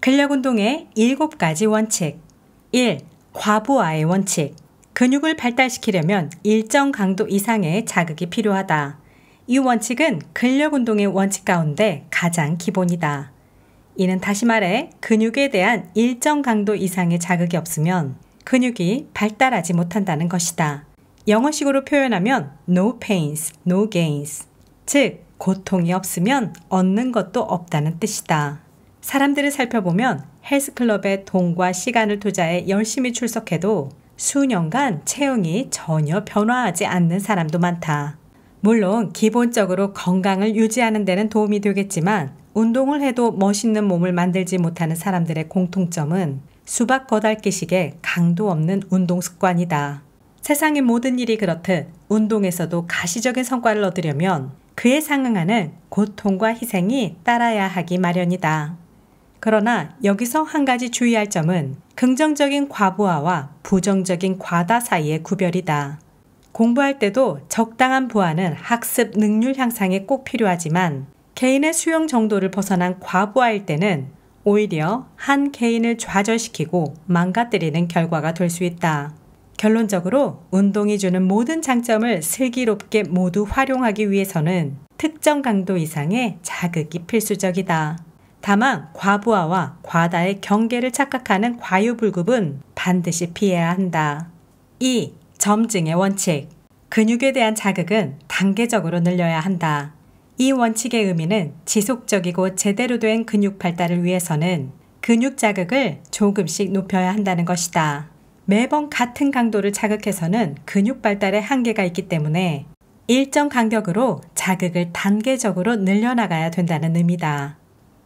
근력운동의 7가지 원칙 1. 과부하의 원칙 근육을 발달시키려면 일정 강도 이상의 자극이 필요하다. 이 원칙은 근력운동의 원칙 가운데 가장 기본이다. 이는 다시 말해 근육에 대한 일정 강도 이상의 자극이 없으면 근육이 발달하지 못한다는 것이다. 영어식으로 표현하면 no pains, no gains. 즉, 고통이 없으면 얻는 것도 없다는 뜻이다. 사람들을 살펴보면 헬스클럽에 돈과 시간을 투자해 열심히 출석해도 수년간 체형이 전혀 변화하지 않는 사람도 많다. 물론 기본적으로 건강을 유지하는 데는 도움이 되겠지만 운동을 해도 멋있는 몸을 만들지 못하는 사람들의 공통점은 수박 거달기식의 강도 없는 운동 습관이다. 세상의 모든 일이 그렇듯 운동에서도 가시적인 성과를 얻으려면 그에 상응하는 고통과 희생이 따라야 하기 마련이다. 그러나 여기서 한 가지 주의할 점은 긍정적인 과부하와 부정적인 과다 사이의 구별이다. 공부할 때도 적당한 부하는 학습 능률 향상에 꼭 필요하지만 개인의 수용 정도를 벗어난 과부하일 때는 오히려 한 개인을 좌절시키고 망가뜨리는 결과가 될 수 있다. 결론적으로 운동이 주는 모든 장점을 슬기롭게 모두 활용하기 위해서는 특정 강도 이상의 자극이 필수적이다. 다만 과부하와 과다의 경계를 착각하는 과유불급은 반드시 피해야 한다. 2. 점증의 원칙. 근육에 대한 자극은 단계적으로 늘려야 한다. 이 원칙의 의미는 지속적이고 제대로 된 근육 발달을 위해서는 근육 자극을 조금씩 높여야 한다는 것이다. 매번 같은 강도를 자극해서는 근육 발달에 한계가 있기 때문에 일정 간격으로 자극을 단계적으로 늘려나가야 된다는 의미다.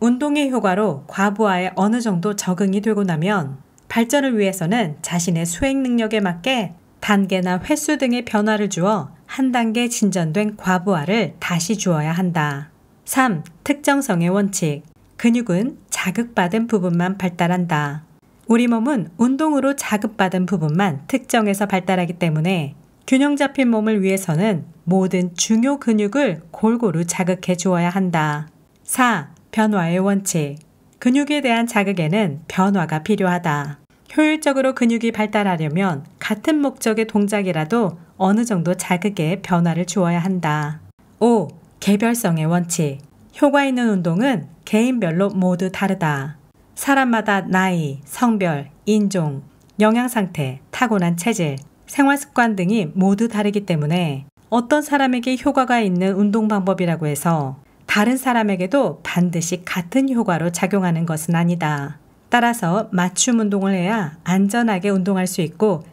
운동의 효과로 과부하에 어느 정도 적응이 되고 나면 발전을 위해서는 자신의 수행 능력에 맞게 단계나 횟수 등의 변화를 주어 한 단계 진전된 과부하를 다시 주어야 한다. 3. 특정성의 원칙. 근육은 자극받은 부분만 발달한다. 우리 몸은 운동으로 자극받은 부분만 특정해서 발달하기 때문에 균형 잡힌 몸을 위해서는 모든 중요 근육을 골고루 자극해 주어야 한다. 4. 변화의 원칙. 근육에 대한 자극에는 변화가 필요하다. 효율적으로 근육이 발달하려면 같은 목적의 동작이라도 어느 정도 자극에 변화를 주어야 한다. 5. 개별성의 원칙. 효과 있는 운동은 개인별로 모두 다르다. 사람마다 나이, 성별, 인종, 영양 상태, 타고난 체질, 생활 습관 등이 모두 다르기 때문에 어떤 사람에게 효과가 있는 운동 방법이라고 해서 다른 사람에게도 반드시 같은 효과로 작용하는 것은 아니다. 따라서 맞춤 운동을 해야 안전하게 운동할 수 있고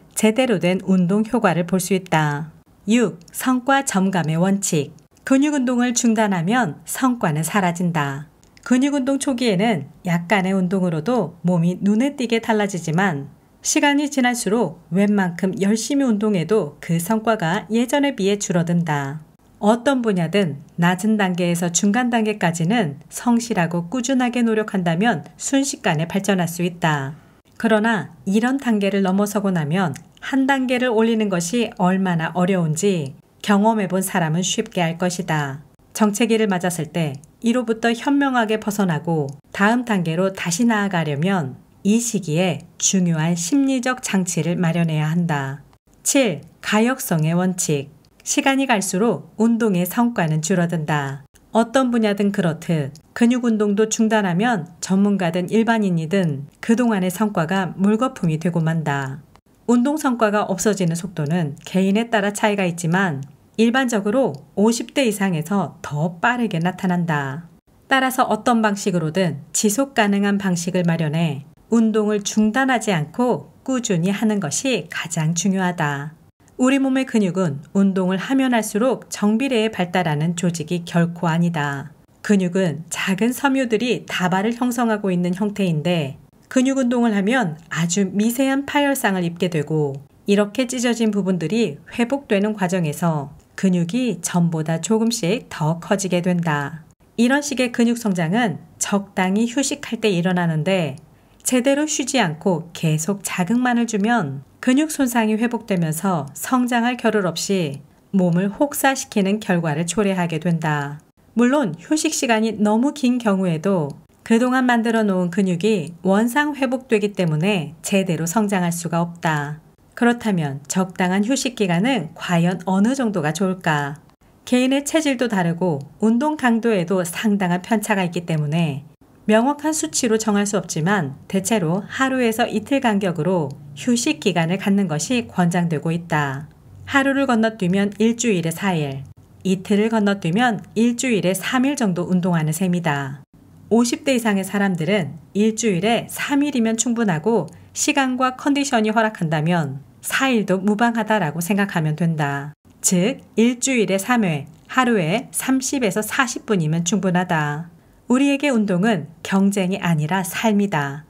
제대로 된 운동 효과를 볼 수 있다. 6. 성과 점감의 원칙. 근육 운동을 중단하면 성과는 사라진다. 근육 운동 초기에는 약간의 운동으로도 몸이 눈에 띄게 달라지지만 시간이 지날수록 웬만큼 열심히 운동해도 그 성과가 예전에 비해 줄어든다. 어떤 분야든 낮은 단계에서 중간 단계까지는 성실하고 꾸준하게 노력한다면 순식간에 발전할 수 있다. 그러나 이런 단계를 넘어서고 나면 한 단계를 올리는 것이 얼마나 어려운지 경험해본 사람은 쉽게 알 것이다. 정체기를 맞았을 때 이로부터 현명하게 벗어나고 다음 단계로 다시 나아가려면 이 시기에 중요한 심리적 장치를 마련해야 한다. 7. 가역성의 원칙 시간이 갈수록 운동의 성과는 줄어든다. 어떤 분야든 그렇듯 근육 운동도 중단하면 전문가든 일반인이든 그동안의 성과가 물거품이 되고 만다. 운동 성과가 없어지는 속도는 개인에 따라 차이가 있지만 일반적으로 50대 이상에서 더 빠르게 나타난다. 따라서 어떤 방식으로든 지속 가능한 방식을 마련해 운동을 중단하지 않고 꾸준히 하는 것이 가장 중요하다. 우리 몸의 근육은 운동을 하면 할수록 정비례에 발달하는 조직이 결코 아니다. 근육은 작은 섬유들이 다발을 형성하고 있는 형태인데 근육 운동을 하면 아주 미세한 파열상을 입게 되고 이렇게 찢어진 부분들이 회복되는 과정에서 근육이 전보다 조금씩 더 커지게 된다. 이런 식의 근육 성장은 적당히 휴식할 때 일어나는데 제대로 쉬지 않고 계속 자극만을 주면 근육 손상이 회복되면서 성장할 겨를 없이 몸을 혹사시키는 결과를 초래하게 된다. 물론 휴식 시간이 너무 긴 경우에도 그동안 만들어 놓은 근육이 원상 회복되기 때문에 제대로 성장할 수가 없다. 그렇다면 적당한 휴식 기간은 과연 어느 정도가 좋을까? 개인의 체질도 다르고 운동 강도에도 상당한 편차가 있기 때문에 명확한 수치로 정할 수 없지만 대체로 하루에서 이틀 간격으로 휴식 기간을 갖는 것이 권장되고 있다. 하루를 건너뛰면 일주일에 4일, 이틀을 건너뛰면 일주일에 3일 정도 운동하는 셈이다. 50대 이상의 사람들은 일주일에 3일이면 충분하고 시간과 컨디션이 허락한다면 4일도 무방하다라고 생각하면 된다. 즉, 일주일에 3회, 하루에 30에서 40분이면 충분하다. 우리에게 운동은 경쟁이 아니라 삶이다.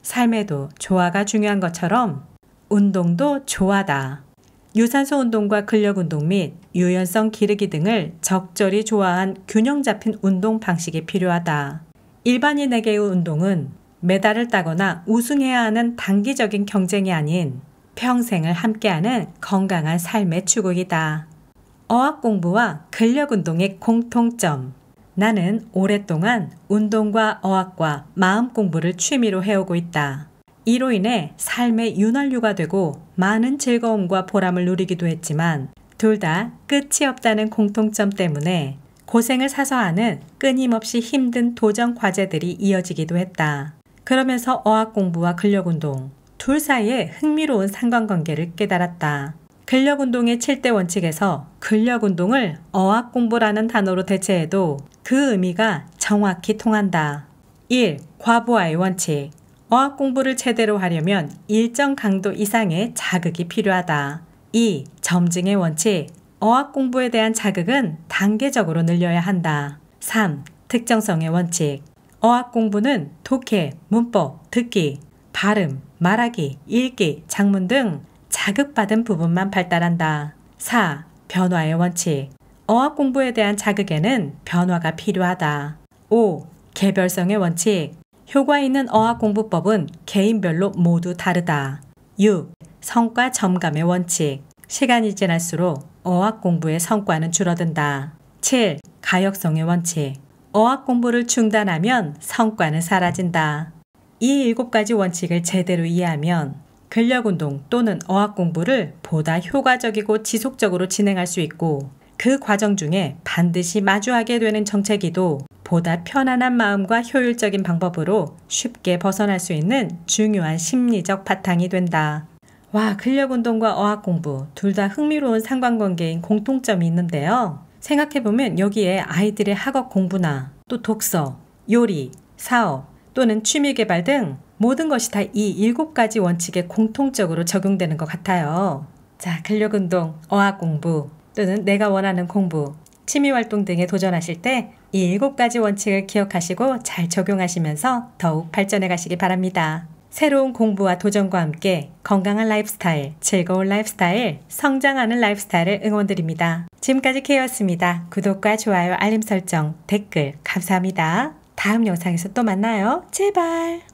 삶에도 조화가 중요한 것처럼 운동도 조화다. 유산소 운동과 근력 운동 및 유연성 기르기 등을 적절히 조화한 균형 잡힌 운동 방식이 필요하다. 일반인에게의 운동은 메달을 따거나 우승해야 하는 단기적인 경쟁이 아닌 평생을 함께하는 건강한 삶의 추구이다. 어학 공부와 근력 운동의 공통점. 나는 오랫동안 운동과 어학과 마음 공부를 취미로 해오고 있다. 이로 인해 삶의 윤활유가 되고 많은 즐거움과 보람을 누리기도 했지만 둘 다 끝이 없다는 공통점 때문에 고생을 사서 하는 끊임없이 힘든 도전 과제들이 이어지기도 했다. 그러면서 어학 공부와 근력 운동, 둘 사이에 흥미로운 상관관계를 깨달았다. 근력운동의 7대 원칙에서 근력운동을 어학공부라는 단어로 대체해도 그 의미가 정확히 통한다. 1. 과부하의 원칙. 어학 공부를 제대로 하려면 일정 강도 이상의 자극이 필요하다. 2. 점증의 원칙. 어학 공부에 대한 자극은 단계적으로 늘려야 한다. 3. 특정성의 원칙. 어학 공부는 독해, 문법, 듣기, 발음, 말하기, 읽기, 작문 등 자극받은 부분만 발달한다. 4. 변화의 원칙. 어학 공부에 대한 자극에는 변화가 필요하다. 5. 개별성의 원칙. 효과 있는 어학 공부법은 개인별로 모두 다르다. 6. 성과 점감의 원칙. 시간이 지날수록 어학 공부의 성과는 줄어든다. 7. 가역성의 원칙. 어학 공부를 중단하면 성과는 사라진다. 이7 가지 원칙을 제대로 이해하면 근력운동 또는 어학 공부를 보다 효과적이고 지속적으로 진행할 수 있고 그 과정 중에 반드시 마주하게 되는 정체기도 보다 편안한 마음과 효율적인 방법으로 쉽게 벗어날 수 있는 중요한 심리적 바탕이 된다. 와, 근력 운동과 어학 공부 둘 다 흥미로운 상관관계인 공통점이 있는데요. 생각해보면 여기에 아이들의 학업 공부나 또 독서, 요리, 사업 또는 취미 개발 등 모든 것이 다 이 일곱 가지 원칙에 공통적으로 적용되는 것 같아요. 자, 근력 운동, 어학 공부 또는 내가 원하는 공부, 취미 활동 등에 도전하실 때 이 일곱 가지 원칙을 기억하시고 잘 적용하시면서 더욱 발전해 가시기 바랍니다. 새로운 공부와 도전과 함께 건강한 라이프스타일, 즐거운 라이프스타일, 성장하는 라이프스타일을 응원드립니다. 지금까지 케이였습니다. 구독과 좋아요, 알림 설정, 댓글 감사합니다. 다음 영상에서 또 만나요. 제발!